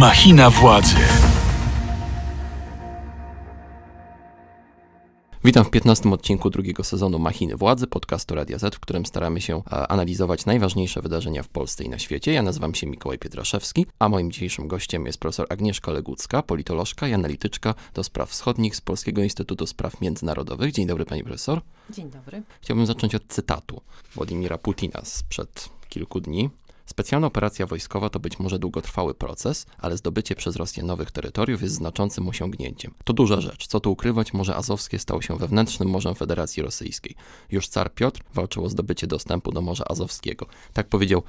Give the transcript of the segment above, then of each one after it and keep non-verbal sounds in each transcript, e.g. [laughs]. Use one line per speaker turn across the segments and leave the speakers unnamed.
Machina władzy. Witam w 15 odcinku drugiego sezonu Machiny Władzy, podcastu Radia Z, w którym staramy się e, analizować najważniejsze wydarzenia w Polsce i na świecie. Ja nazywam się Mikołaj Pietraszewski, a moim dzisiejszym gościem jest profesor Agnieszka Legucka, politolożka i analityczka do spraw wschodnich z Polskiego Instytutu Spraw Międzynarodowych. Dzień dobry, pani profesor. Dzień dobry. Chciałbym zacząć od cytatu Władimira Putina sprzed kilku dni, Specjalna operacja wojskowa to być może długotrwały proces, ale zdobycie przez Rosję nowych terytoriów jest znaczącym osiągnięciem. To duża rzecz. Co tu ukrywać, Morze Azowskie stało się wewnętrznym morzem Federacji Rosyjskiej. Już car Piotr walczył o zdobycie dostępu do Morza Azowskiego. Tak powiedział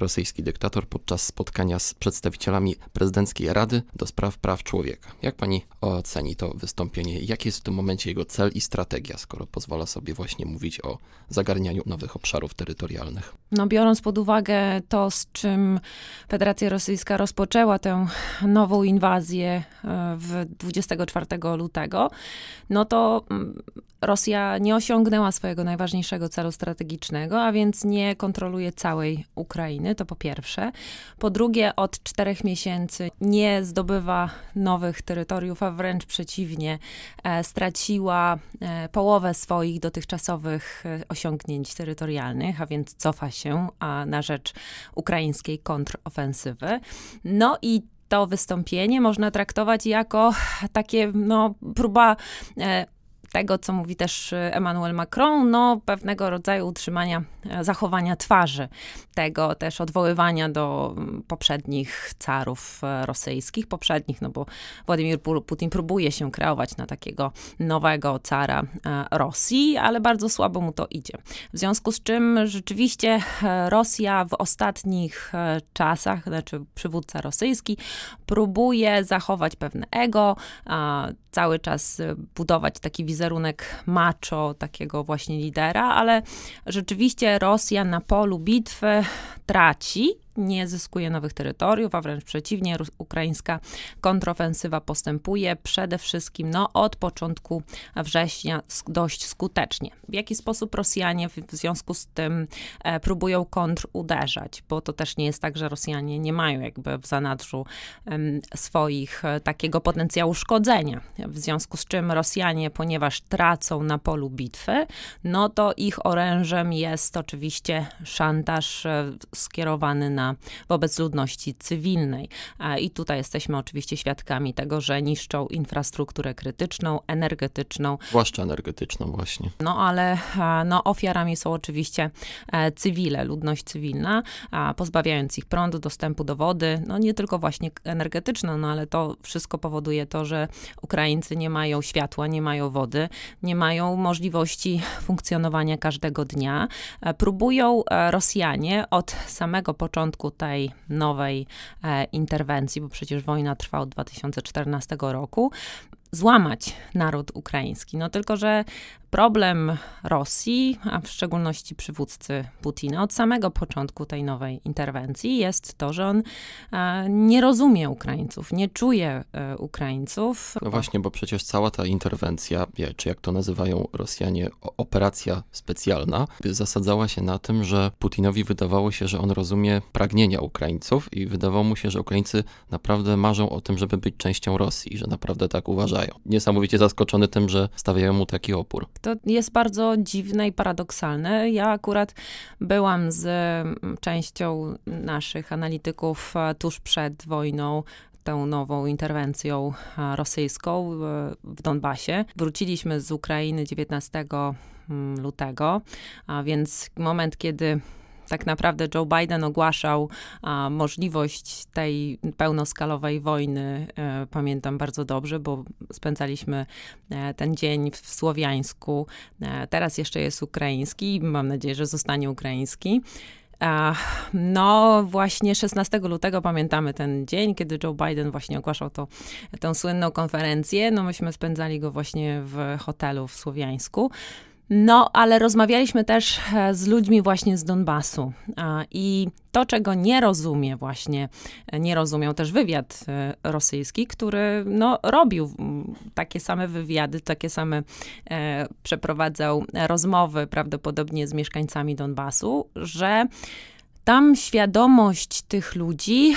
rosyjski dyktator podczas spotkania z przedstawicielami prezydenckiej Rady do spraw praw człowieka. Jak pani oceni to wystąpienie? Jaki jest w tym momencie jego cel i strategia, skoro pozwala sobie właśnie mówić o zagarnianiu nowych obszarów terytorialnych?
No biorąc pod uwagę to, z czym Federacja Rosyjska rozpoczęła tę nową inwazję e, w 24 lutego, no to mm, Rosja nie osiągnęła swojego najważniejszego celu strategicznego, a więc nie kontroluje całej Ukrainy, to po pierwsze. Po drugie, od czterech miesięcy nie zdobywa nowych terytoriów, a wręcz przeciwnie, e, straciła e, połowę swoich dotychczasowych e, osiągnięć terytorialnych, a więc cofa się a na rzecz ukraińskiej kontrofensywy. No i to wystąpienie można traktować jako takie, no, próba e, tego, co mówi też Emmanuel Macron, no pewnego rodzaju utrzymania e, zachowania twarzy, tego też odwoływania do mm, poprzednich carów e, rosyjskich, poprzednich, no bo Władimir Putin próbuje się kreować na takiego nowego cara e, Rosji, ale bardzo słabo mu to idzie. W związku z czym rzeczywiście Rosja w ostatnich czasach, znaczy przywódca rosyjski, próbuje zachować pewne ego, cały czas y, budować taki wizerunek macho, takiego właśnie lidera, ale rzeczywiście Rosja na polu bitwy traci nie zyskuje nowych terytoriów, a wręcz przeciwnie, ukraińska kontrofensywa postępuje przede wszystkim no, od początku września dość skutecznie. W jaki sposób Rosjanie w, związku z tym e, próbują kontruderzać, bo to też nie jest tak, że Rosjanie nie mają jakby w zanadrzu em, swoich e, takiego potencjału szkodzenia. W związku z czym Rosjanie, ponieważ tracą na polu bitwy, no to ich orężem jest oczywiście szantaż e, skierowany na wobec ludności cywilnej. I tutaj jesteśmy oczywiście świadkami tego, że niszczą infrastrukturę krytyczną, energetyczną.
Zwłaszcza energetyczną właśnie.
No ale no, ofiarami są oczywiście e, cywile, ludność cywilna, pozbawiając ich prądu, dostępu do wody, no nie tylko właśnie energetyczną, no ale to wszystko powoduje to, że Ukraińcy nie mają światła, nie mają wody, nie mają możliwości funkcjonowania każdego dnia. E, próbują e, Rosjanie od samego początku skutku tej nowej e, interwencji, bo przecież wojna trwa od 2014 roku, złamać naród ukraiński. No tylko, że problem Rosji, a w szczególności przywódcy Putina od samego początku tej nowej interwencji jest to, że on e, nie rozumie Ukraińców, nie czuje e, Ukraińców. No właśnie,
bo przecież cała ta interwencja, czy jak to nazywają Rosjanie, operacja specjalna, zasadzała się na tym, że Putinowi wydawało się, że on rozumie pragnienia Ukraińców i wydawało mu się, że Ukraińcy naprawdę marzą o tym, żeby być częścią Rosji, że naprawdę tak uważają. Niesamowicie zaskoczony tym, że stawiają mu taki opór.
To jest bardzo dziwne i paradoksalne. Ja akurat byłam z mm, częścią naszych analityków e, tuż przed wojną tą nową interwencją e, rosyjską e, w Donbasie. Wróciliśmy z Ukrainy 19 mm, lutego, a więc moment, kiedy tak naprawdę Joe Biden ogłaszał a, możliwość tej pełnoskalowej wojny. E, pamiętam bardzo dobrze, bo spędzaliśmy e, ten dzień w, w Słowiańsku. E, teraz jeszcze jest ukraiński, mam nadzieję, że zostanie ukraiński. No, właśnie 16 lutego pamiętamy ten dzień, kiedy Joe Biden właśnie ogłaszał to, tą słynną konferencję. No, myśmy spędzali go właśnie w hotelu w Słowiańsku. No, ale rozmawialiśmy też e, z ludźmi właśnie z Donbasu i to, czego nie rozumie właśnie, e, nie rozumiał też wywiad e, rosyjski, który no, robił takie same wywiady, takie same e, przeprowadzał rozmowy prawdopodobnie z mieszkańcami Donbasu, że tam świadomość tych ludzi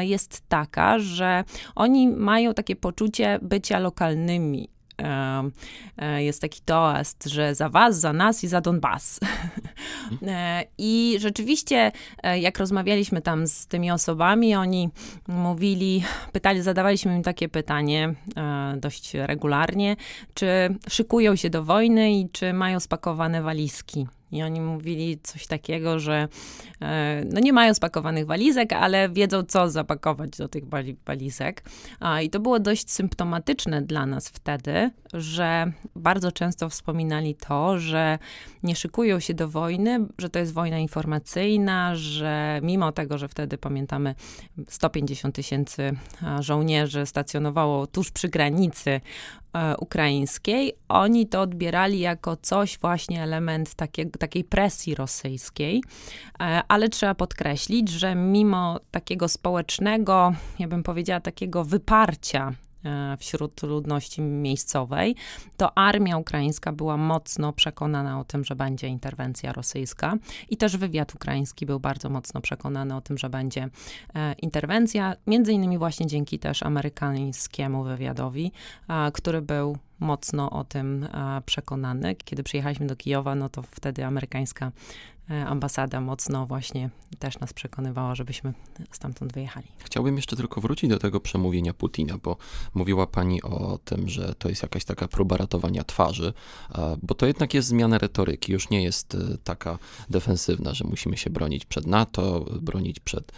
jest taka, że oni mają takie poczucie bycia lokalnymi, E, jest taki toast, że za was, za nas i za Donbas. Mhm. E, I rzeczywiście, e, jak rozmawialiśmy tam z tymi osobami, oni mówili, pytali, zadawaliśmy im takie pytanie dość regularnie, czy szykują się do wojny i czy mają spakowane walizki. I oni mówili coś takiego, że e, no nie mają spakowanych walizek, ale wiedzą, co zapakować do tych walizek. I to było dość symptomatyczne dla nas wtedy, że bardzo często wspominali to, że nie szykują się do wojny, że to jest wojna informacyjna, że mimo tego, że wtedy pamiętamy 150 tysięcy e, żołnierzy stacjonowało tuż przy granicy E, ukraińskiej, oni to odbierali jako coś właśnie element takie, takiej presji rosyjskiej, e, ale trzeba podkreślić, że mimo takiego społecznego, ja bym powiedziała, takiego wyparcia E, wśród ludności miejscowej, to armia ukraińska była mocno przekonana o tym, że będzie interwencja rosyjska i też wywiad ukraiński był bardzo mocno przekonany o tym, że będzie e, interwencja, między innymi właśnie dzięki też amerykańskiemu wywiadowi, który był mocno o tym przekonany. Kiedy przyjechaliśmy do Kijowa, no to wtedy amerykańska E, ambasada mocno właśnie też nas przekonywała, żebyśmy stamtąd wyjechali.
Chciałbym jeszcze tylko wrócić do tego przemówienia Putina, bo mówiła pani o tym, że to jest jakaś taka próba ratowania twarzy, bo to jednak jest zmiana retoryki, już nie jest e, taka defensywna, że musimy się bronić przed NATO, bronić przed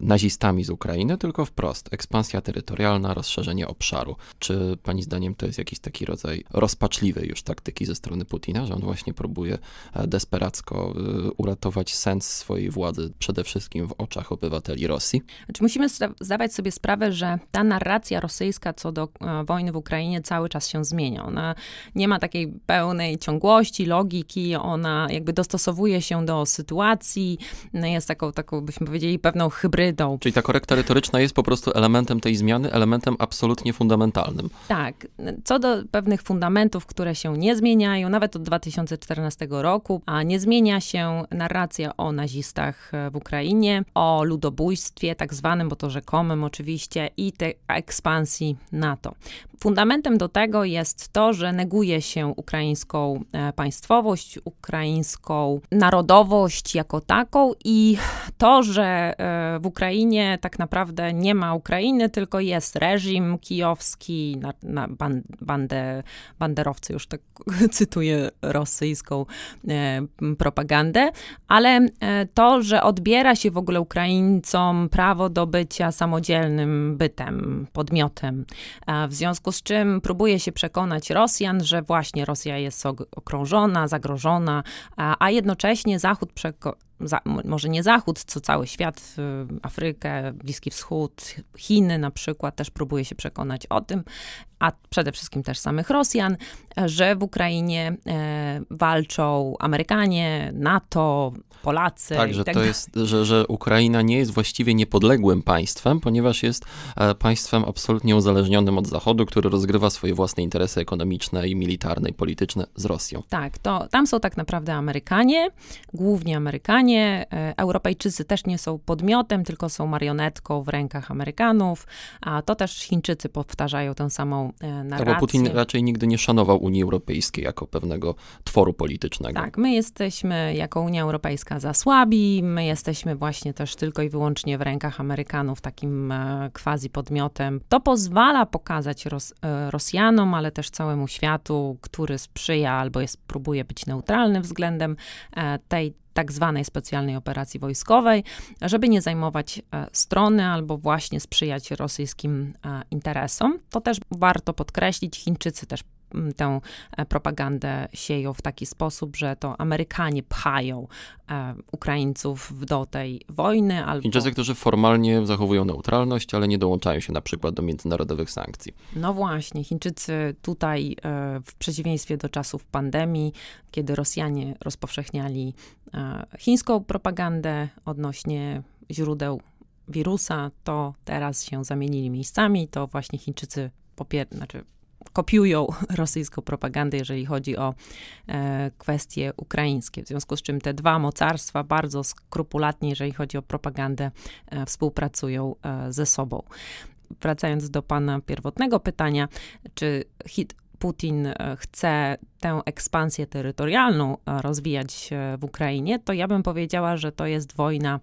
nazistami z Ukrainy, tylko wprost ekspansja terytorialna, rozszerzenie obszaru. Czy pani zdaniem to jest jakiś taki rodzaj rozpaczliwej już taktyki ze strony Putina, że on właśnie próbuje e, desperacko Y, uratować sens swojej władzy przede wszystkim w oczach obywateli Rosji.
Znaczy musimy zdawać sobie sprawę, że ta narracja rosyjska co do e, wojny w Ukrainie cały czas się zmienia. Ona nie ma takiej pełnej ciągłości, logiki, ona jakby dostosowuje się do sytuacji, no, jest taką, taką byśmy powiedzieli, pewną hybrydą.
Czyli ta korekta retoryczna jest po prostu elementem tej zmiany, elementem absolutnie fundamentalnym.
Tak. Co do pewnych fundamentów, które się nie zmieniają, nawet od 2014 roku, a nie zmienia się się narracja o nazistach e, w Ukrainie, o ludobójstwie tak zwanym, bo to rzekomym oczywiście, i tej ekspansji NATO. Fundamentem do tego jest to, że neguje się ukraińską e, państwowość, ukraińską narodowość jako taką i to, że e, w Ukrainie tak naprawdę nie ma Ukrainy, tylko jest reżim kijowski, na, na bandę, banderowcy, już tak [laughs] cytuję rosyjską e, propagandę, ale to, że odbiera się w ogóle Ukraińcom prawo do bycia samodzielnym bytem, podmiotem, w związku związku z czym próbuje się przekonać Rosjan, że właśnie Rosja jest okrążona, zagrożona, a, a jednocześnie Zachód przeko za, może nie Zachód, co cały świat, y, Afrykę, Bliski Wschód, Chiny na przykład, też próbuje się przekonać o tym, a przede wszystkim też samych Rosjan, że w Ukrainie e, walczą Amerykanie, NATO, Polacy. Tak, że tak to dalej. jest,
że, że Ukraina nie jest właściwie niepodległym państwem, ponieważ jest e, państwem absolutnie uzależnionym od Zachodu, który rozgrywa swoje własne interesy ekonomiczne i militarne i polityczne z Rosją.
Tak, to tam są tak naprawdę Amerykanie, głównie Amerykanie, Amerykanie. E, Europejczycy też nie są podmiotem, tylko są marionetką w rękach Amerykanów, a to też Chińczycy powtarzają tę samą e, narrację. Tak, bo Putin
raczej nigdy nie szanował Unii Europejskiej jako pewnego tworu politycznego. Tak,
my jesteśmy jako Unia Europejska za słabi, my jesteśmy właśnie też tylko i wyłącznie w rękach Amerykanów takim e, quasi podmiotem. To pozwala pokazać Ros Rosjanom, ale też całemu światu, który sprzyja albo jest, próbuje być neutralny względem tej tak zwanej specjalnej operacji wojskowej, żeby nie zajmować e, strony albo właśnie sprzyjać rosyjskim e, interesom. To też warto podkreślić, Chińczycy też tę e, propagandę sieją w taki sposób, że to Amerykanie pchają e, Ukraińców do tej wojny. Albo... Chińczycy,
którzy formalnie zachowują neutralność, ale nie dołączają się na przykład do międzynarodowych sankcji.
No właśnie, Chińczycy tutaj e, w przeciwieństwie do czasów pandemii, kiedy Rosjanie rozpowszechniali chińską propagandę odnośnie źródeł wirusa, to teraz się zamienili miejscami, to właśnie Chińczycy popier- znaczy kopiują [laughs] rosyjską propagandę, jeżeli chodzi o e, kwestie ukraińskie. W związku z czym te dwa mocarstwa bardzo skrupulatnie, jeżeli chodzi o propagandę, e, współpracują e, ze sobą. Wracając do pana pierwotnego pytania, czy hit Putin e, chce tę ekspansję terytorialną e, rozwijać w Ukrainie, to ja bym powiedziała, że to jest wojna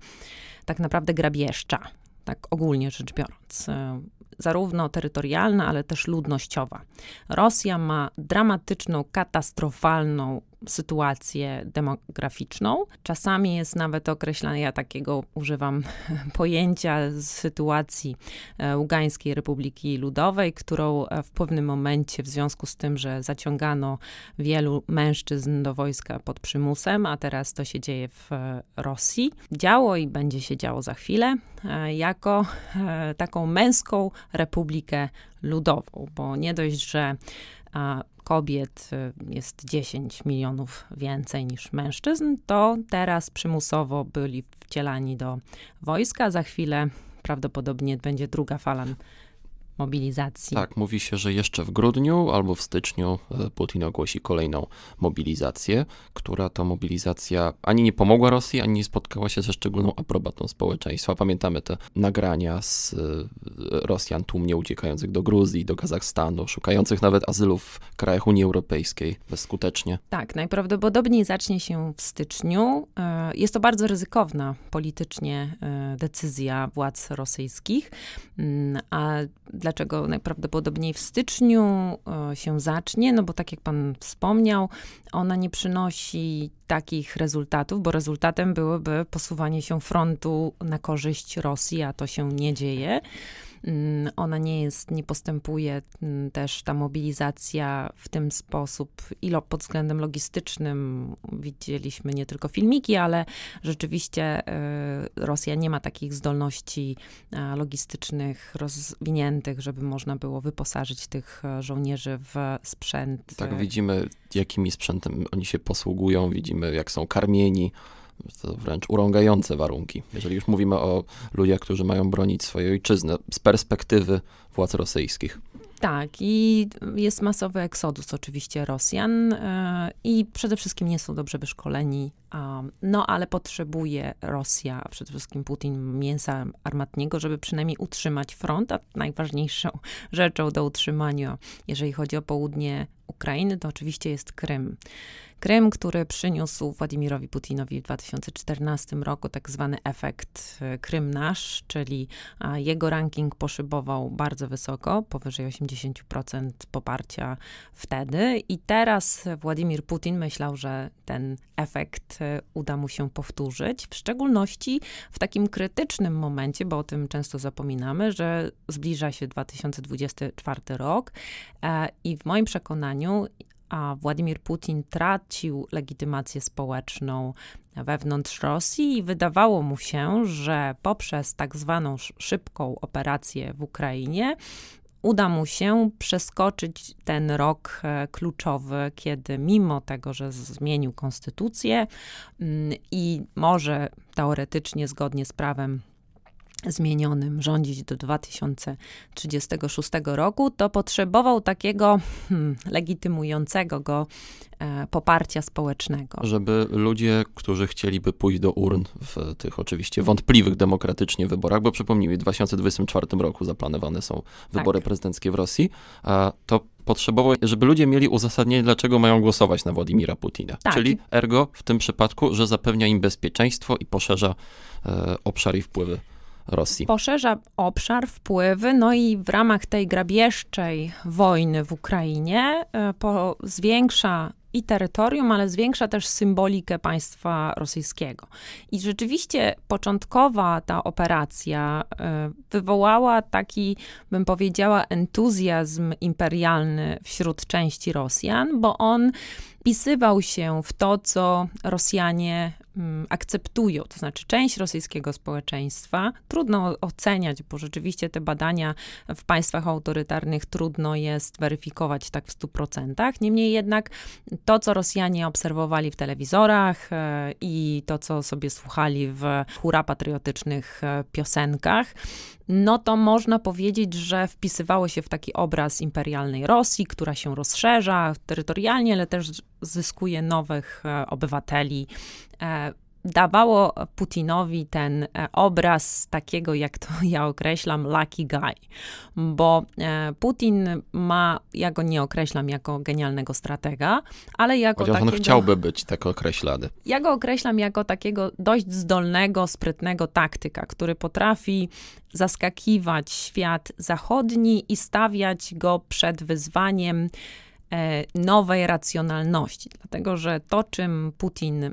tak naprawdę grabieżcza tak ogólnie rzecz biorąc. E, zarówno terytorialna, ale też ludnościowa. Rosja ma dramatyczną, katastrofalną sytuację demograficzną. Czasami jest nawet określana, ja takiego używam [laughs] pojęcia z sytuacji e, Ługańskiej Republiki Ludowej, którą e, w pewnym momencie w związku z tym, że zaciągano wielu mężczyzn do wojska pod przymusem, a teraz to się dzieje w e, Rosji, działo i będzie się działo za chwilę, jako taką męską Republikę Ludową, bo nie dość, że kobiet y, jest 10 milionów więcej niż mężczyzn, to teraz przymusowo byli wcielani do wojska. Za chwilę prawdopodobnie będzie druga fala mobilizacji.
Tak, mówi się, że jeszcze w grudniu albo w styczniu e, Putin ogłosi kolejną mobilizację, która to mobilizacja ani nie pomogła Rosji, ani nie spotkała się ze szczególną aprobatą społeczeństwa. Pamiętamy te nagrania z e, Rosjan tłumnie uciekających do Gruzji, do Kazachstanu, szukających nawet azylu w krajach Unii Europejskiej bezskutecznie.
Tak, najprawdopodobniej zacznie się w styczniu. E, jest to bardzo ryzykowna politycznie decyzja władz rosyjskich, mm, a dlaczego najprawdopodobniej w styczniu e, się zacznie, no bo tak jak pan wspomniał, ona nie przynosi takich rezultatów, bo rezultatem byłoby posuwanie się frontu na korzyść Rosji, a to się nie dzieje. Mm, ona nie jest, nie postępuje mm, też ta mobilizacja w tym sposób, ilo pod względem logistycznym widzieliśmy nie tylko filmiki, ale rzeczywiście e, Rosja nie ma takich zdolności e, logistycznych rozwiniętych, żeby można było wyposażyć tych e, żołnierzy w sprzęt. Tak,
widzimy, jakimi sprzętem oni się posługują, widzimy, jak są karmieni to wręcz urągające warunki. Jeżeli już mówimy o ludziach, którzy mają bronić swojej ojczyzny z perspektywy władz rosyjskich.
Tak, i jest masowy eksodus oczywiście Rosjan e, i przede wszystkim nie są dobrze wyszkoleni, no ale potrzebuje Rosja, a przede wszystkim Putin mięsa armatniego, żeby przynajmniej utrzymać front, a najważniejszą [laughs] rzeczą do utrzymania, jeżeli chodzi o południe Ukrainy, to oczywiście jest Krym. Krym, który przyniósł Władimirowi Putinowi w 2014 roku tak zwany efekt e, Krym nasz, czyli jego ranking poszybował bardzo wysoko, powyżej 80% poparcia wtedy. I teraz Władimir Putin myślał, że ten efekt e, uda mu się powtórzyć, w szczególności w takim krytycznym momencie, bo o tym często zapominamy, że zbliża się 2024 rok e, i w moim przekonaniu a Władimir Putin tracił legitymację społeczną wewnątrz Rosji i wydawało mu się, że poprzez tak zwaną szybką operację w Ukrainie uda mu się przeskoczyć ten rok e, kluczowy, kiedy mimo tego, że zmienił konstytucję mm, i może teoretycznie zgodnie z prawem zmienionym rządzić do 2036 roku, to potrzebował takiego hmm, legitymującego go e, poparcia społecznego.
Żeby ludzie, którzy chcieliby pójść do urn w tych oczywiście wątpliwych demokratycznie wyborach, bo przypomnijmy, w 2024 roku zaplanowane są wybory tak. prezydenckie w Rosji, a e, to potrzebował, żeby ludzie mieli uzasadnienie, dlaczego mają głosować na Władimira Putina. Tak. Czyli ergo w tym przypadku, że zapewnia im bezpieczeństwo i poszerza e, obszar i wpływy Rosji.
Poszerza obszar, wpływy, no i w ramach tej grabieżczej wojny w Ukrainie e, po, zwiększa i terytorium, ale zwiększa też symbolikę państwa rosyjskiego. I rzeczywiście początkowa ta operacja e, wywołała taki, bym powiedziała, entuzjazm imperialny wśród części Rosjan, bo on wpisywał się w to, co Rosjanie Mm, akceptują, to znaczy część rosyjskiego społeczeństwa, trudno oceniać, bo rzeczywiście te badania w państwach autorytarnych trudno jest weryfikować tak w 100%. Niemniej jednak to, co Rosjanie obserwowali w telewizorach e, i to, co sobie słuchali w hura patriotycznych e, piosenkach, no to można powiedzieć, że wpisywało się w taki obraz imperialnej Rosji, która się rozszerza terytorialnie, ale też zyskuje nowych e, obywateli E, dawało Putinowi ten e, obraz takiego, jak to [laughs] ja określam, lucky guy, bo e, Putin ma, ja go nie określam jako genialnego stratega, ale jako Chociaż takiego... on chciałby
być tak określany.
Ja go określam jako takiego dość zdolnego, sprytnego taktyka, który potrafi zaskakiwać świat zachodni i stawiać go przed wyzwaniem E, nowej racjonalności, dlatego że to, czym Putin e,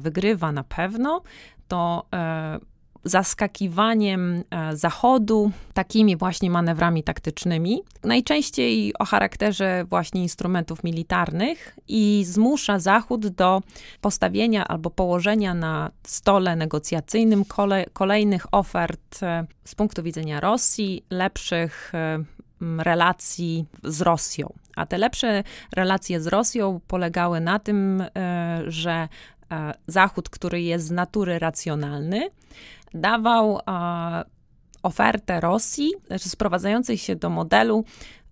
wygrywa na pewno, to e, zaskakiwaniem Zachodu takimi właśnie manewrami taktycznymi, najczęściej o charakterze właśnie instrumentów militarnych i zmusza Zachód do postawienia albo położenia na stole negocjacyjnym kole, kolejnych ofert z punktu widzenia Rosji, lepszych relacji z Rosją. A te lepsze relacje z Rosją polegały na tym, e, że e, Zachód, który jest z natury racjonalny, dawał e, ofertę Rosji, znaczy sprowadzającej się do modelu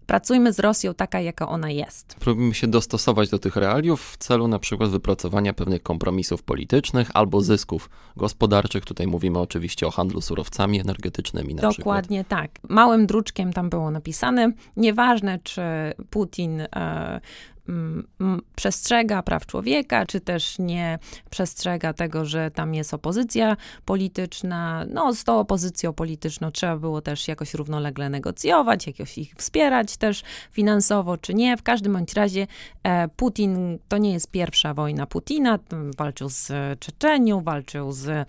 pracujmy z Rosją taka, jaka ona jest.
Próbujmy się dostosować do tych realiów w celu na przykład wypracowania pewnych kompromisów politycznych albo zysków gospodarczych. Tutaj mówimy oczywiście o handlu surowcami energetycznymi na Dokładnie
przykład. tak. Małym druczkiem tam było napisane, nieważne czy Putin e, Mm, mm, przestrzega praw człowieka, czy też nie przestrzega tego, że tam jest opozycja polityczna. No, z tą opozycją polityczną trzeba było też jakoś równolegle negocjować, jakoś ich wspierać też finansowo, czy nie. W każdym bądź razie e, Putin, to nie jest pierwsza wojna Putina, walczył z e, Czeczenią, walczył z, e,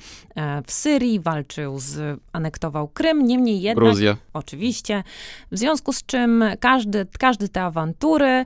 w Syrii, walczył z, anektował Krym, niemniej jednak... Gruzja. Oczywiście. W związku z czym każdy, każdy te awantury,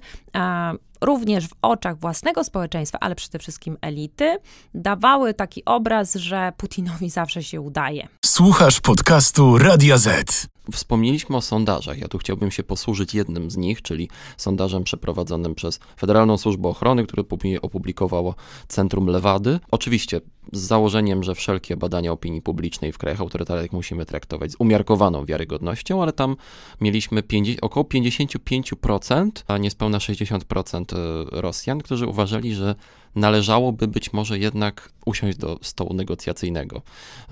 również w oczach własnego społeczeństwa, ale przede wszystkim elity, dawały taki obraz, że Putinowi zawsze się udaje. Słuchasz podcastu Radia Z.
Wspomnieliśmy o sondażach. Ja tu chciałbym się posłużyć jednym z nich, czyli sondażem przeprowadzonym przez Federalną Służbę Ochrony, które opublikowało Centrum Lewady. Oczywiście z założeniem, że wszelkie badania opinii publicznej w krajach autorytarnych musimy traktować z umiarkowaną wiarygodnością, ale tam mieliśmy 50, około 55%, a niespełna 60% e, Rosjan, którzy uważali, że należałoby być może jednak usiąść do stołu negocjacyjnego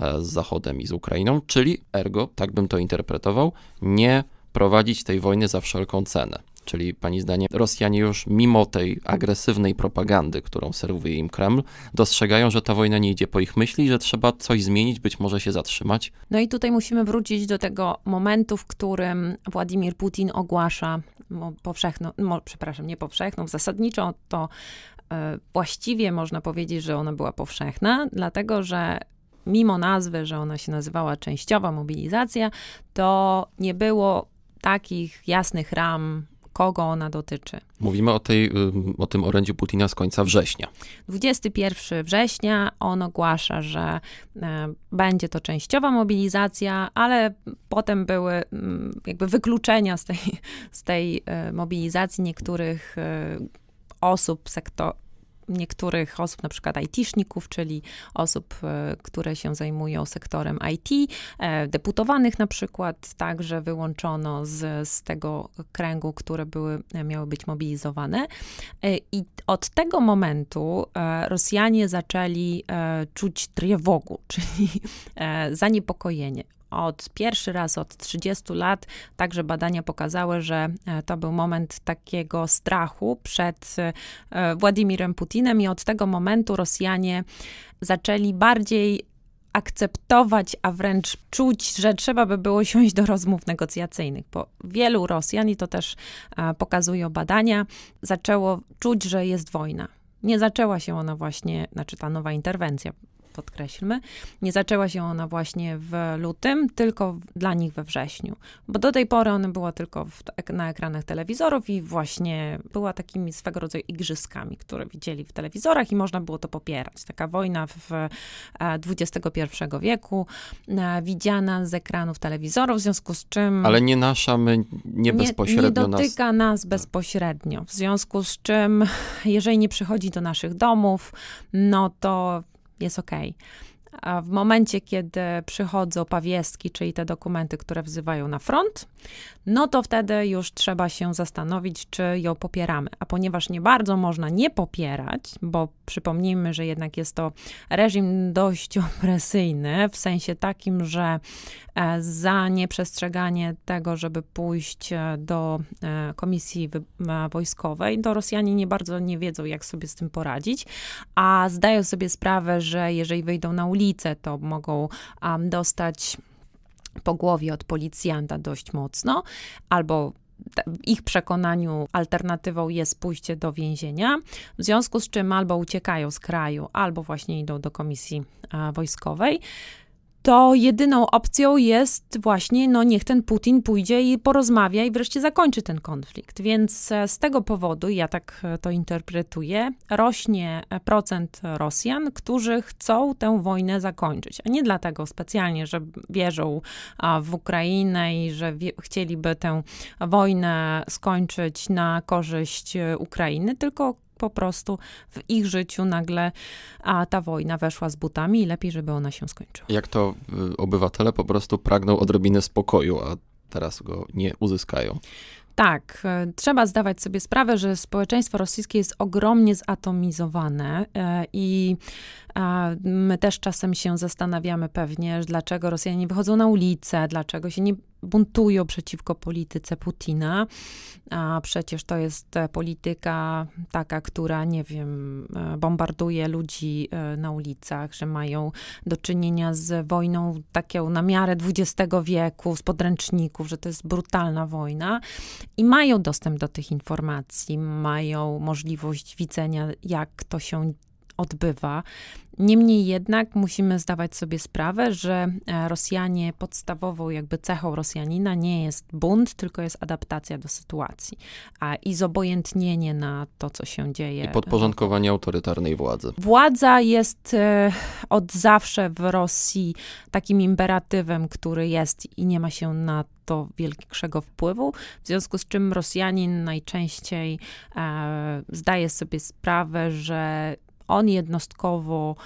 e, z Zachodem i z Ukrainą, czyli ergo, tak bym to interpretował, nie prowadzić tej wojny za wszelką cenę. Czyli pani zdanie, Rosjanie już mimo tej agresywnej propagandy, którą serwuje im Kreml, dostrzegają, że ta wojna nie idzie po ich myśli, że trzeba coś zmienić, być może się zatrzymać.
No i tutaj musimy wrócić do tego momentu, w którym Władimir Putin ogłasza powszechną, przepraszam, nie powszechną, zasadniczo to E, właściwie można powiedzieć, że ona była powszechna, dlatego że mimo nazwy, że ona się nazywała częściowa mobilizacja, to nie było takich jasnych ram kogo ona dotyczy.
Mówimy o, tej, o tym orędziu Putina z końca września.
21 września on ogłasza, że e, będzie to częściowa mobilizacja, ale potem były jakby wykluczenia z tej, z tej e, mobilizacji niektórych osób, sektor, niektórych osób, na przykład IT-szników, czyli osób, e, które się zajmują sektorem IT, e, deputowanych na przykład, także wyłączono z, z tego kręgu, które były, e, miały być mobilizowane. I od tego momentu Rosjanie zaczęli czuć triewogu, [laughs] czyli zaniepokojenie od pierwszy raz od 30 lat. Także badania pokazały, że e, to był moment takiego strachu przed e, e, Władimirem Putinem i od tego momentu Rosjanie zaczęli bardziej akceptować, a wręcz czuć, że trzeba by było siąść do rozmów negocjacyjnych, bo wielu Rosjan, i to też pokazują badania, zaczęło czuć, że jest wojna. Nie zaczęła się ona właśnie, znaczy ta nowa interwencja podkreślmy. Nie zaczęła się ona właśnie w lutym, tylko dla nich we wrześniu, bo do tej pory ona była tylko w, na ekranach telewizorów i właśnie była takimi swego rodzaju igrzyskami, które widzieli w telewizorach i można było to popierać. Taka wojna w XXI e, wieku, e, widziana z ekranów telewizorów, w związku z czym... Ale
nie nasza, my nie bezpośrednio nie, nie dotyka
nas, nas tak. bezpośrednio, w związku z czym [laughs] jeżeli nie przychodzi do naszych domów, no to jest ok a w momencie, kiedy przychodzą pawiestki, czyli te dokumenty, które wzywają na front, no to wtedy już trzeba się zastanowić, czy ją popieramy. A ponieważ nie bardzo można nie popierać, bo przypomnijmy, że jednak jest to reżim dość [laughs] opresyjny, w sensie takim, że e, za nieprzestrzeganie tego, żeby pójść e, do e, komisji wojskowej, to Rosjanie nie bardzo nie wiedzą, jak sobie z tym poradzić, a zdają sobie sprawę, że jeżeli wyjdą na ulicę, to mogą um, dostać po głowie od policjanta dość mocno, albo w ich przekonaniu alternatywą jest pójście do więzienia, w związku z czym albo uciekają z kraju, albo właśnie idą do komisji a, wojskowej to jedyną opcją jest właśnie, no niech ten Putin pójdzie i porozmawia i wreszcie zakończy ten konflikt. Więc e, z tego powodu, ja tak e, to interpretuję, rośnie e, procent Rosjan, którzy chcą tę wojnę zakończyć. A nie dlatego specjalnie, że wierzą w Ukrainę i że chcieliby tę wojnę skończyć na korzyść Ukrainy, tylko po prostu w ich życiu nagle a ta wojna weszła z butami i lepiej, żeby ona się skończyła.
Jak to y, obywatele po prostu pragną odrobiny spokoju, a teraz go nie uzyskają.
Tak, e, trzeba zdawać sobie sprawę, że społeczeństwo rosyjskie jest ogromnie zatomizowane e, i a my też czasem się zastanawiamy pewnie, dlaczego Rosjanie nie wychodzą na ulicę, dlaczego się nie buntują przeciwko polityce Putina, a przecież to jest e, polityka taka, która, nie wiem, e, bombarduje ludzi e, na ulicach, że mają do czynienia z wojną taką na miarę XX wieku, z podręczników, że to jest brutalna wojna i mają dostęp do tych informacji, mają możliwość widzenia, jak to się odbywa. Niemniej jednak musimy zdawać sobie sprawę, że e, Rosjanie podstawową jakby cechą Rosjanina nie jest bunt, tylko jest adaptacja do sytuacji a, i zobojętnienie na to, co się dzieje. I podporządkowanie
autorytarnej władzy.
Władza jest e, od zawsze w Rosji takim imperatywem, który jest i nie ma się na to większego wpływu, w związku z czym Rosjanin najczęściej e, zdaje sobie sprawę, że on jednostkowo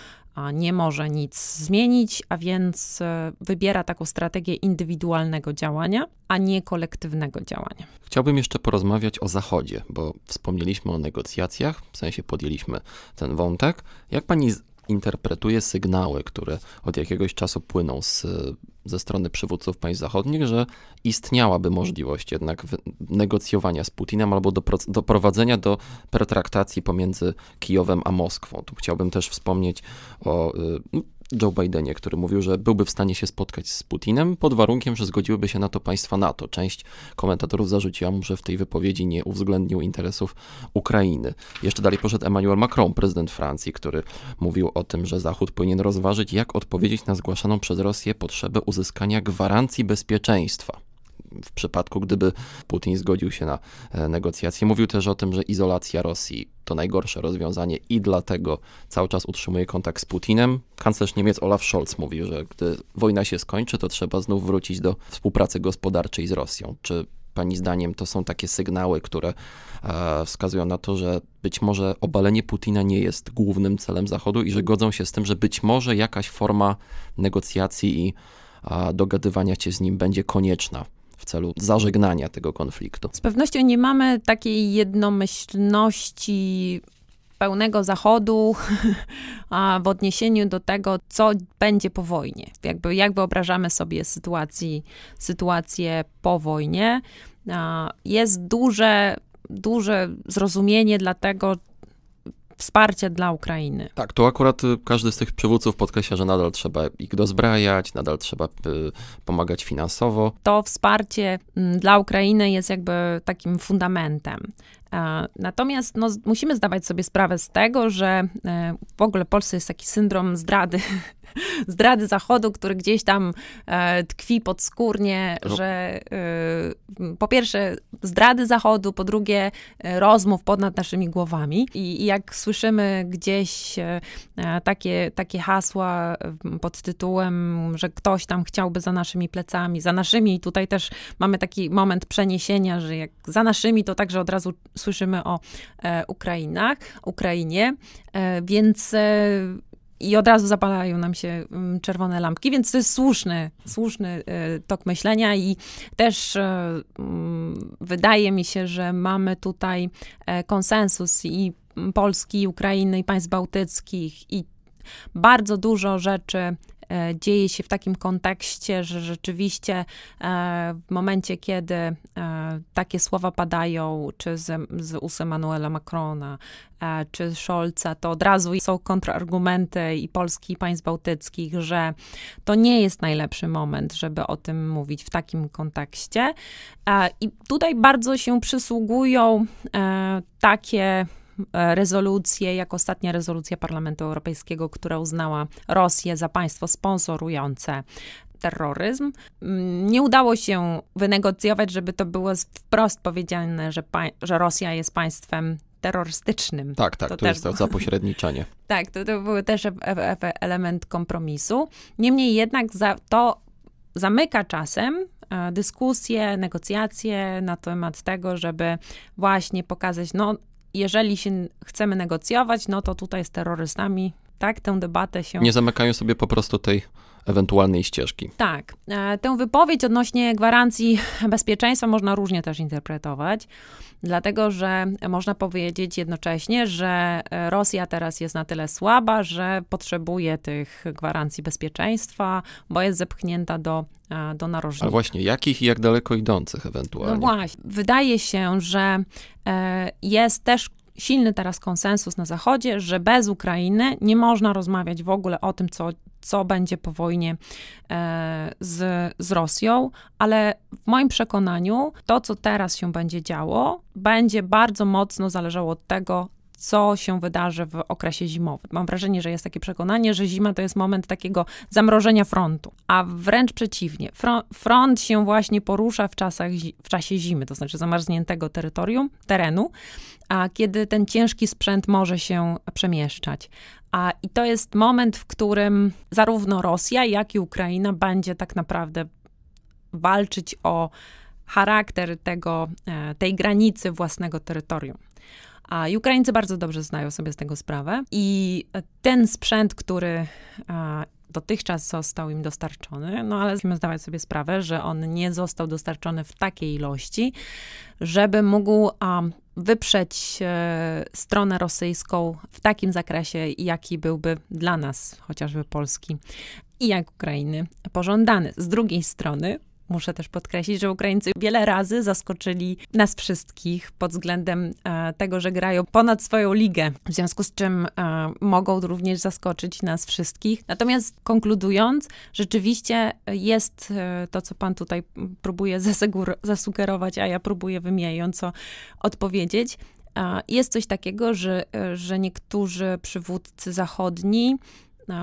nie może nic zmienić, a więc e, wybiera taką strategię indywidualnego działania, a nie kolektywnego działania.
Chciałbym jeszcze porozmawiać o Zachodzie, bo wspomnieliśmy o negocjacjach, w sensie podjęliśmy ten wątek. Jak pani interpretuje sygnały, które od jakiegoś czasu płyną z, ze strony przywódców państw zachodnich, że istniałaby możliwość jednak negocjowania z Putinem albo do, doprowadzenia do pertraktacji pomiędzy Kijowem a Moskwą. Tu chciałbym też wspomnieć o y, Joe Bidenie, który mówił, że byłby w stanie się spotkać z Putinem pod warunkiem, że zgodziłyby się na to państwa NATO. Część komentatorów zarzuciła mu, że w tej wypowiedzi nie uwzględnił interesów Ukrainy. Jeszcze dalej poszedł Emmanuel Macron, prezydent Francji, który mówił o tym, że Zachód powinien rozważyć, jak odpowiedzieć na zgłaszaną przez Rosję potrzebę uzyskania gwarancji bezpieczeństwa w przypadku, gdyby Putin zgodził się na e, negocjacje. Mówił też o tym, że izolacja Rosji to najgorsze rozwiązanie i dlatego cały czas utrzymuje kontakt z Putinem. Kanclerz Niemiec Olaf Scholz mówił, że gdy wojna się skończy, to trzeba znów wrócić do współpracy gospodarczej z Rosją. Czy Pani zdaniem to są takie sygnały, które e, wskazują na to, że być może obalenie Putina nie jest głównym celem Zachodu i że godzą się z tym, że być może jakaś forma negocjacji i dogadywania się z nim będzie konieczna w celu zażegnania tego konfliktu. Z
pewnością nie mamy takiej jednomyślności pełnego zachodu [laughs] w odniesieniu do tego, co będzie po wojnie. Jakby, jak wyobrażamy sobie sytuacji, sytuację po wojnie. Jest duże duże zrozumienie dla tego, wsparcie dla Ukrainy. Tak, to
akurat y, każdy z tych przywódców podkreśla, że nadal trzeba ich dozbrajać, nadal trzeba y, pomagać finansowo.
To wsparcie mm, dla Ukrainy jest jakby takim fundamentem. E, natomiast no, musimy zdawać sobie sprawę z tego, że e, w ogóle w Polsce jest taki syndrom zdrady, [laughs] zdrady Zachodu, który gdzieś tam e, tkwi podskórnie, no. że po pierwsze zdrady Zachodu, po drugie rozmów ponad naszymi głowami. I, i jak słyszymy gdzieś takie, takie hasła pod tytułem, że ktoś tam chciałby za naszymi plecami, za naszymi, i tutaj też mamy taki moment przeniesienia, że jak za naszymi, to także od razu słyszymy o e, Ukrainach, Ukrainie, e, więc e, i od razu zapalają nam się mm, czerwone lampki, więc to jest słuszny, słuszny tok myślenia i też mm, wydaje mi się, że mamy tutaj konsensus i mm, Polski, Ukrainy i państw bałtyckich i bardzo dużo rzeczy E, dzieje się w takim kontekście, że rzeczywiście e, w momencie, kiedy e, takie słowa padają, czy z, z ust Macrona, czy Scholza, to od razu są kontrargumenty i Polski, i państw bałtyckich, że to nie jest najlepszy moment, żeby o tym mówić w takim kontekście. I tutaj bardzo się przysługują takie E, rezolucję, jak ostatnia rezolucja Parlamentu Europejskiego, która uznała Rosję za państwo sponsorujące terroryzm. Mm, nie udało się wynegocjować, żeby to było wprost powiedziane, że, że Rosja jest państwem terrorystycznym. Tak, tak, to, to jest to
zapośredniczanie.
[laughs] tak, to, to był też e, e, element kompromisu. Niemniej jednak za, to zamyka czasem dyskusje, negocjacje na temat tego, żeby właśnie pokazać, no jeżeli się chcemy negocjować, no to tutaj z terrorystami, tak, tę debatę się... Nie
zamykają sobie po prostu tej ewentualnej ścieżki.
Tak. E, tę wypowiedź odnośnie gwarancji bezpieczeństwa można różnie też interpretować, dlatego że można powiedzieć jednocześnie, że Rosja teraz jest na tyle słaba, że potrzebuje tych gwarancji bezpieczeństwa, bo jest zepchnięta do, e, do narożnika. Ale właśnie,
jakich i jak daleko idących ewentualnie? No
właśnie. Wydaje się, że e, jest też silny teraz konsensus na Zachodzie, że bez Ukrainy nie można rozmawiać w ogóle o tym, co co będzie po wojnie e, z, z Rosją, ale w moim przekonaniu to, co teraz się będzie działo, będzie bardzo mocno zależało od tego, co się wydarzy w okresie zimowym. Mam wrażenie, że jest takie przekonanie, że zima to jest moment takiego zamrożenia frontu, a wręcz przeciwnie. Front, się właśnie porusza w, czasach, w czasie zimy, to znaczy zamarzniętego terytorium, terenu, a kiedy ten ciężki sprzęt może się przemieszczać. A i to jest moment, w którym zarówno Rosja, jak i Ukraina będzie tak naprawdę walczyć o charakter tego, e, tej granicy własnego terytorium. A Ukraińcy bardzo dobrze znają sobie z tego sprawę i ten sprzęt, który e, dotychczas został im dostarczony, no ale musimy zdawać sobie sprawę, że on nie został dostarczony w takiej ilości, żeby mógł wyprzeć e, stronę rosyjską w takim zakresie, jaki byłby dla nas, chociażby Polski i jak Ukrainy, pożądany. Z drugiej strony, muszę też podkreślić, że Ukraińcy wiele razy zaskoczyli nas wszystkich pod względem e, tego, że grają ponad swoją ligę, w związku z czym e, mogą również zaskoczyć nas wszystkich. Natomiast konkludując, rzeczywiście jest e, to, co pan tutaj próbuje zasugerować, a ja próbuję wymijająco odpowiedzieć. Jest coś takiego, że, że niektórzy przywódcy zachodni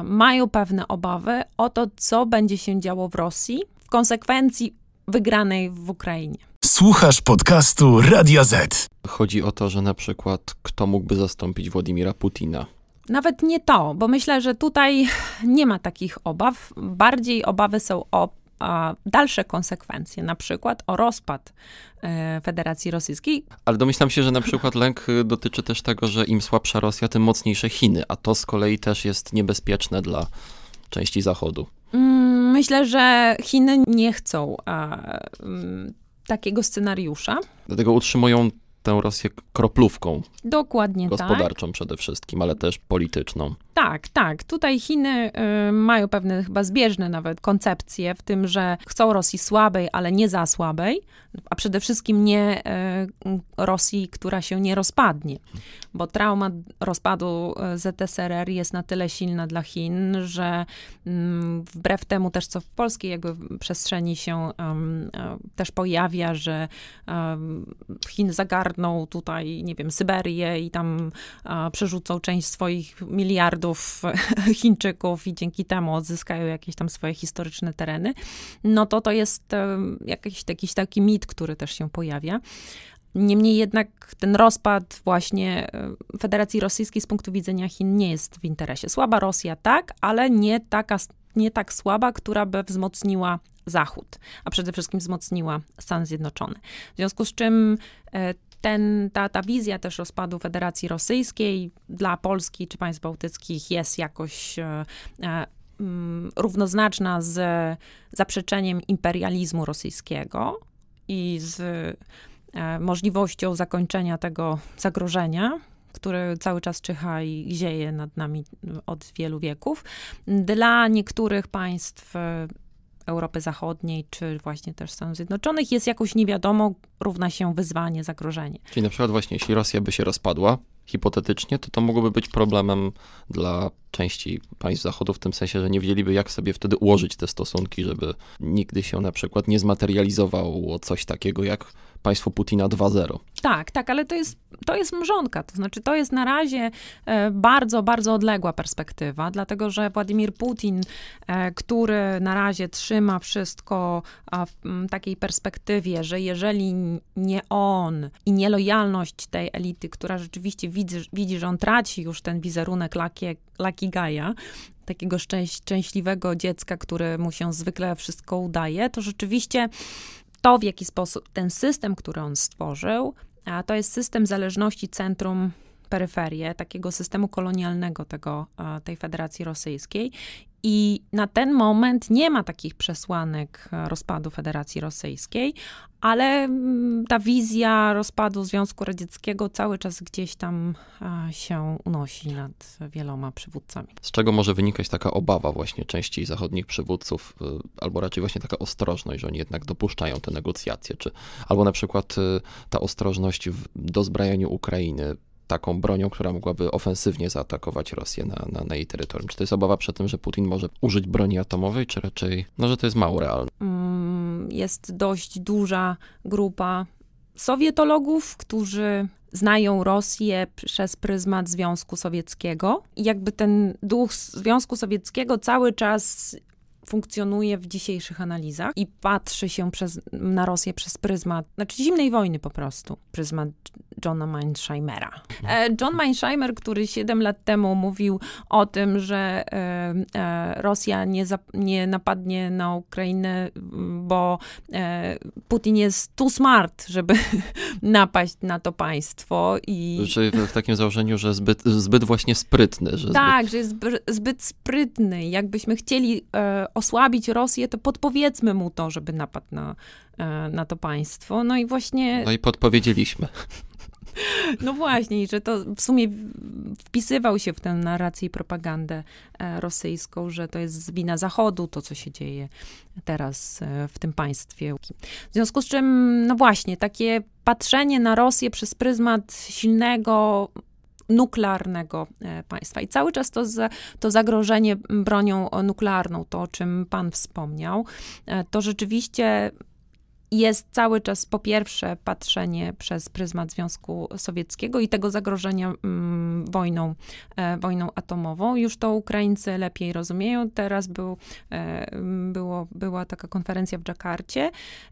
mają pewne obawy o to, co będzie się działo w Rosji, w konsekwencji wygranej w Ukrainie.
Słuchasz podcastu Radio Z. Chodzi o to, że na przykład kto mógłby zastąpić Władimira Putina?
Nawet nie to, bo myślę, że tutaj nie ma takich obaw. Bardziej obawy są o a, dalsze konsekwencje, na przykład o rozpad e, Federacji Rosyjskiej.
Ale domyślam się, że na przykład lęk dotyczy też tego, że im słabsza Rosja, tym mocniejsze Chiny, a to z kolei też jest niebezpieczne dla części Zachodu
myślę, że Chiny nie chcą a, m, mm, takiego scenariusza.
Dlatego utrzymują tę Rosję kroplówką.
Dokładnie tak. Gospodarczą
tak. przede wszystkim, ale też polityczną.
Tak, tak. Tutaj Chiny y, mają pewne chyba zbieżne nawet koncepcje w tym, że chcą Rosji słabej, ale nie za słabej, a przede wszystkim nie y, Rosji, która się nie rozpadnie, bo trauma rozpadu y, ZSRR jest na tyle silna dla Chin, że y, wbrew temu też, co w polskiej jakby przestrzeni się y, też pojawia, że Chin zagar ogarną tutaj, nie wiem, Syberię i tam a, przerzucą część swoich miliardów [laughs] Chińczyków i dzięki temu odzyskają jakieś tam swoje historyczne tereny, no to to jest e, jakiś, jakiś taki mit, który też się pojawia. Niemniej jednak ten rozpad właśnie e, Federacji Rosyjskiej z punktu widzenia Chin nie jest w interesie. Słaba Rosja tak, ale nie, taka, nie tak słaba, która by wzmocniła Zachód, a przede wszystkim wzmocniła Stany Zjednoczone. W związku z czym e, ten, ta, ta wizja też rozpadu Federacji Rosyjskiej dla Polski czy państw bałtyckich jest jakoś e, e m, mm, równoznaczna z zaprzeczeniem imperializmu rosyjskiego i z e, możliwością zakończenia tego zagrożenia, które cały czas czyha i zieje nad nami od wielu wieków. Dla niektórych państw e, Europy Zachodniej, czy właśnie też Stanów Zjednoczonych jest jakoś niewiadomo, równa się wyzwanie, zagrożenie.
Czyli na przykład właśnie jeśli Rosja by się rozpadła, hipotetycznie, to to mogłoby być problemem dla części państw Zachodu, w tym sensie, że nie wiedzieliby, jak sobie wtedy ułożyć te stosunki, żeby nigdy się na przykład nie zmaterializowało coś takiego jak państwo Putina 2.0.
Tak, tak, ale to jest, to jest mrzonka, to znaczy to jest na razie e, bardzo, bardzo odległa perspektywa, dlatego że Władimir Putin, e, który na razie trzyma wszystko w takiej perspektywie, że jeżeli nie on i nielojalność tej elity, która rzeczywiście widzi, widzi że on traci już ten wizerunek lakie, Lucky Guy'a, takiego szczęś szczęśliwego dziecka, które mu się zwykle wszystko udaje, to rzeczywiście to, w jaki sposób ten system, który on stworzył, a to jest system zależności centrum peryferię, takiego systemu kolonialnego tego, tej Federacji Rosyjskiej i na ten moment nie ma takich przesłanek e, rozpadu Federacji Rosyjskiej, ale mm, ta wizja rozpadu Związku Radzieckiego cały czas gdzieś tam e, się unosi nad wieloma przywódcami.
Z czego może wynikać taka obawa właśnie części zachodnich przywódców, e, albo raczej właśnie taka ostrożność, że oni jednak dopuszczają te negocjacje, czy albo na przykład ta ostrożność w dozbrajaniu Ukrainy, taką bronią, która mogłaby ofensywnie zaatakować Rosję na, na, na, jej terytorium? Czy to jest obawa przed tym, że Putin może użyć broni atomowej, czy raczej, no, że to jest mało realne?
Mm, jest dość duża grupa sowietologów, którzy znają Rosję przez pryzmat Związku Sowieckiego. I jakby ten duch Związku Sowieckiego cały czas funkcjonuje w dzisiejszych analizach i patrzy się przez, na Rosję przez pryzmat, znaczy zimnej wojny po prostu, pryzmat Johna Meinsheimera. E, John Meinsheimer, który 7 lat temu mówił o tym, że e, e, Rosja nie, nie napadnie na Ukrainę, mm, bo Putin jest too smart, żeby [laughs] napaść na to państwo. I...
Czyli w takim założeniu, że zbyt, zbyt właśnie sprytny. Że tak,
zbyt... że jest zbyt sprytny. Jakbyśmy chcieli osłabić Rosję, to podpowiedzmy mu to, żeby napadł na, e, na to państwo. No i właśnie. No i
podpowiedzieliśmy. [laughs]
No właśnie, że to w sumie wpisywał się w tę narrację i propagandę e, rosyjską, że to jest wina Zachodu, to co się dzieje teraz e, w tym państwie. W związku z czym, no właśnie, takie patrzenie na Rosję przez pryzmat silnego, nuklearnego e, państwa. I cały czas to, to zagrożenie bronią e, nuklearną, to o czym Pan wspomniał, e, to rzeczywiście jest cały czas po pierwsze patrzenie przez pryzmat Związku Sowieckiego i tego zagrożenia mm, wojną, e, wojną atomową. Już to Ukraińcy lepiej rozumieją. Teraz był, e, było, była taka konferencja w Dżakarcie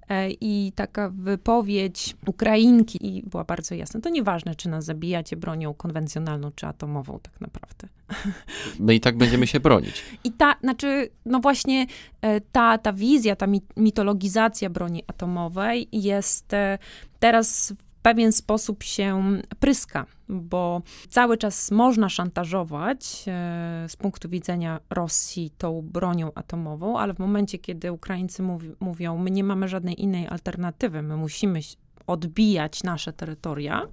e, i taka wypowiedź Ukrainki i była bardzo jasna. To nieważne, czy nas zabijacie bronią konwencjonalną czy atomową tak naprawdę.
[laughs] My i tak będziemy się bronić.
I ta, znaczy, no właśnie e, ta, ta wizja, ta mitologizacja broni atomowej atomowej jest e, teraz w pewien sposób się pryska, bo cały czas można szantażować e, z punktu widzenia Rosji tą bronią atomową, ale w momencie, kiedy Ukraińcy mówi, mówią, my nie mamy żadnej innej alternatywy, my musimy odbijać nasze terytoria,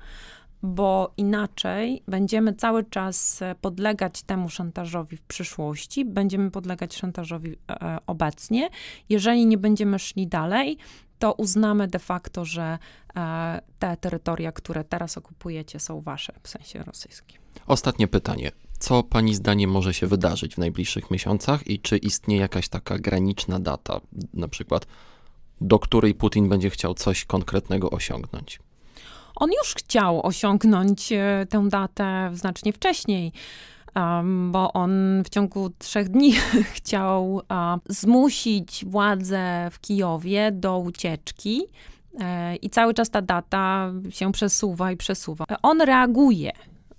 bo inaczej będziemy cały czas e, podlegać temu szantażowi w przyszłości, będziemy podlegać szantażowi obecnie. Jeżeli nie będziemy szli dalej, to uznamy de facto, że e, te terytoria, które teraz okupujecie, są wasze w sensie rosyjskim.
Ostatnie pytanie. Co pani zdaniem może się wydarzyć w najbliższych miesiącach i czy istnieje jakaś taka graniczna data, na przykład do której Putin będzie chciał coś konkretnego osiągnąć?
On już chciał osiągnąć e, tę datę znacznie wcześniej bo on w ciągu trzech dni [laughs] chciał zmusić władzę w Kijowie do ucieczki. E, I cały czas ta data się przesuwa i przesuwa. On reaguje.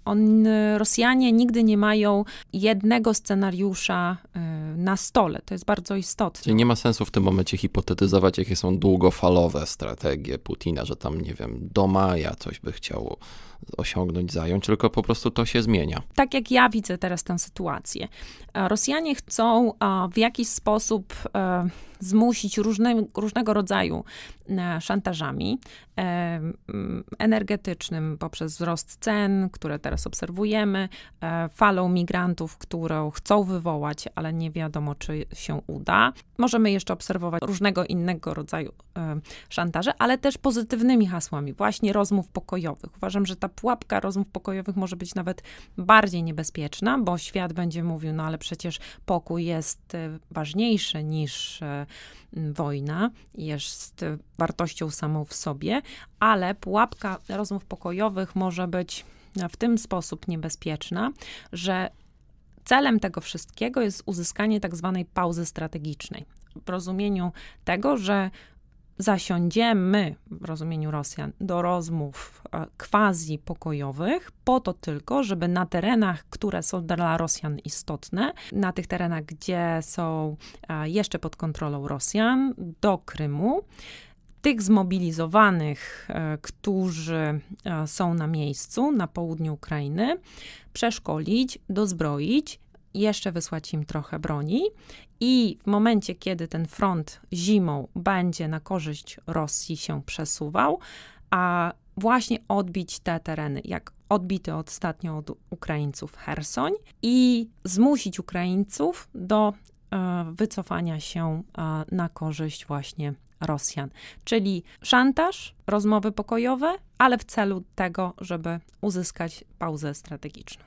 On, e, Rosjanie nigdy nie mają jednego scenariusza e, na stole. To jest bardzo istotne.
Czyli nie ma sensu w tym momencie hipotetyzować, jakie są długofalowe strategie Putina, że tam, nie wiem, do maja coś by chciało osiągnąć, zająć, tylko po prostu to się zmienia.
Tak jak ja widzę teraz tę sytuację. E, Rosjanie chcą e, w jakiś sposób e, zmusić różne, różnego rodzaju szantażami energetycznym poprzez wzrost cen, które teraz obserwujemy, falą migrantów, którą chcą wywołać, ale nie wiadomo, czy się uda. Możemy jeszcze obserwować różnego innego rodzaju szantaże, ale też pozytywnymi hasłami, właśnie rozmów pokojowych. Uważam, że ta pułapka rozmów pokojowych może być nawet bardziej niebezpieczna, bo świat będzie mówił, no ale przecież pokój jest e, ważniejszy niż e, wojna, jest e, wartością samą w sobie, ale pułapka rozmów pokojowych może być w tym sposób niebezpieczna, że celem tego wszystkiego jest uzyskanie tak zwanej pauzy strategicznej. W rozumieniu tego, że zasiądziemy w rozumieniu Rosjan do rozmów e, quasi pokojowych po to tylko, żeby na terenach, które są dla Rosjan istotne, na tych terenach, gdzie są e, jeszcze pod kontrolą Rosjan, do Krymu, tych zmobilizowanych, e, którzy są na miejscu na południu Ukrainy, przeszkolić, dozbroić jeszcze wysłać im trochę broni i w momencie, kiedy ten front zimą będzie na korzyść Rosji się przesuwał, a właśnie odbić te tereny, jak odbity ostatnio od Ukraińców Hersoń i zmusić Ukraińców do e, wycofania się e, na korzyść właśnie Rosjan. Czyli szantaż, rozmowy pokojowe, ale w celu tego, żeby uzyskać pauzę strategiczną.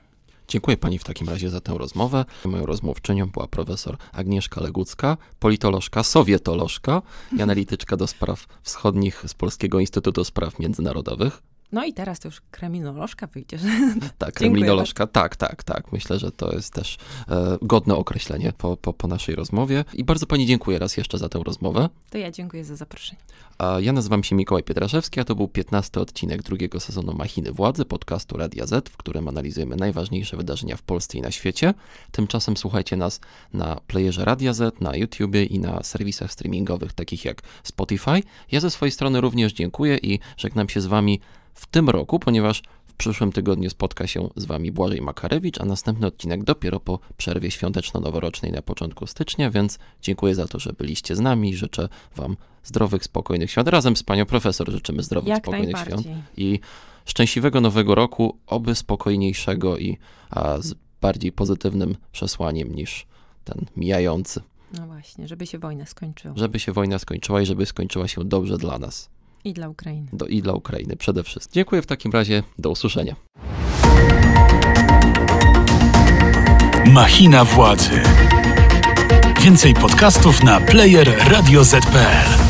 Dziękuję Pani w takim razie za tę rozmowę. Moją rozmówczynią była profesor Agnieszka Legucka, politolożka, sowietolożka i analityczka do spraw wschodnich z Polskiego Instytutu Spraw Międzynarodowych.
No i teraz to już kreminolożka wyjdziesz. [laughs] Tak, kreminolożka,
tak, tak, tak. Myślę, że to jest też e, godne określenie po, po, po, naszej rozmowie. I bardzo pani dziękuję raz jeszcze za tę rozmowę.
To ja dziękuję za zaproszenie.
A ja nazywam się Mikołaj Pietraszewski, a to był 15 odcinek drugiego sezonu Machiny Władzy, podcastu Radia Z, w którym analizujemy najważniejsze wydarzenia w Polsce i na świecie. Tymczasem słuchajcie nas na playerze Radia Z, na YouTubie i na serwisach streamingowych takich jak Spotify. Ja ze swojej strony również dziękuję i żegnam się z wami w tym roku, ponieważ w przyszłym tygodniu spotka się z Wami Błażej Makarewicz, a następny odcinek dopiero po przerwie świąteczno-noworocznej na początku stycznia, więc dziękuję za to, że byliście z nami. Życzę Wam zdrowych, spokojnych świąt. Razem z Panią Profesor życzymy zdrowych, Jak spokojnych świąt i szczęśliwego nowego roku, oby spokojniejszego i a, z bardziej pozytywnym przesłaniem niż ten mijający.
No właśnie, żeby się wojna skończyła. Żeby
się wojna skończyła i żeby skończyła się dobrze dla nas. I dla Ukrainy. Do, I dla Ukrainy przede wszystkim. Dziękuję w takim razie. Do usłyszenia. Machina władzy. Więcej podcastów na player Radio ZPL.